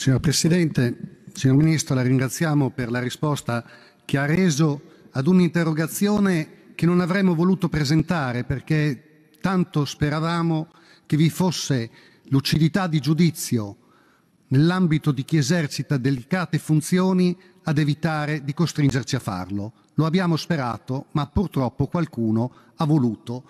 Signor Presidente, signor Ministro, la ringraziamo per la risposta che ha reso ad un'interrogazione che non avremmo voluto presentare perché tanto speravamo che vi fosse lucidità di giudizio nell'ambito di chi esercita delicate funzioni ad evitare di costringerci a farlo. Lo abbiamo sperato, ma purtroppo qualcuno ha voluto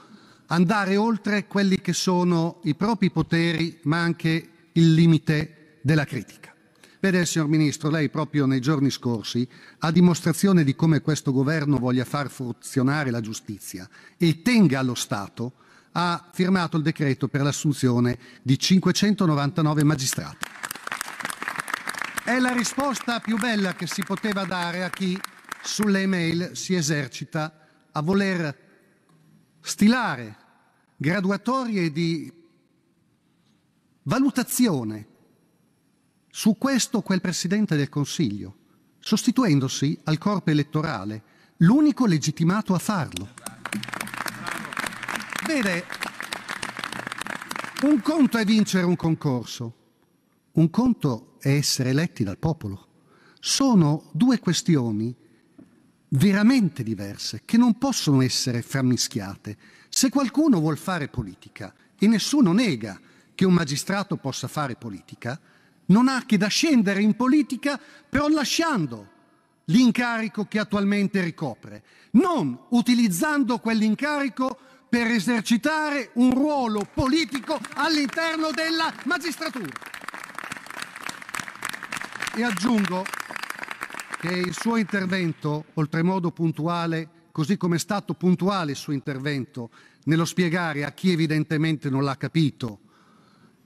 andare oltre quelli che sono i propri poteri, ma anche il limite della critica. Vede, signor Ministro, lei proprio nei giorni scorsi, a dimostrazione di come questo governo voglia far funzionare la giustizia e tenga allo Stato, ha firmato il decreto per l'assunzione di 599 magistrati. È la risposta più bella che si poteva dare a chi sulle email si esercita a voler stilare graduatorie di valutazione su questo quel Presidente del Consiglio, sostituendosi al corpo elettorale, l'unico legittimato a farlo. Vede, un conto è vincere un concorso, un conto è essere eletti dal popolo. Sono due questioni veramente diverse che non possono essere frammischiate. Se qualcuno vuol fare politica e nessuno nega che un magistrato possa fare politica, non ha che da scendere in politica però lasciando l'incarico che attualmente ricopre, non utilizzando quell'incarico per esercitare un ruolo politico all'interno della magistratura. E aggiungo che il suo intervento, oltremodo puntuale, così come è stato puntuale il suo intervento nello spiegare a chi evidentemente non l'ha capito,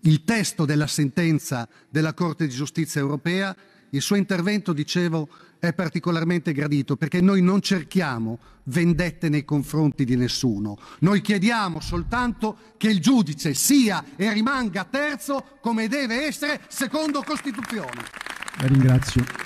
il testo della sentenza della Corte di giustizia europea, il suo intervento, dicevo, è particolarmente gradito perché noi non cerchiamo vendette nei confronti di nessuno. Noi chiediamo soltanto che il giudice sia e rimanga terzo come deve essere secondo Costituzione. La ringrazio.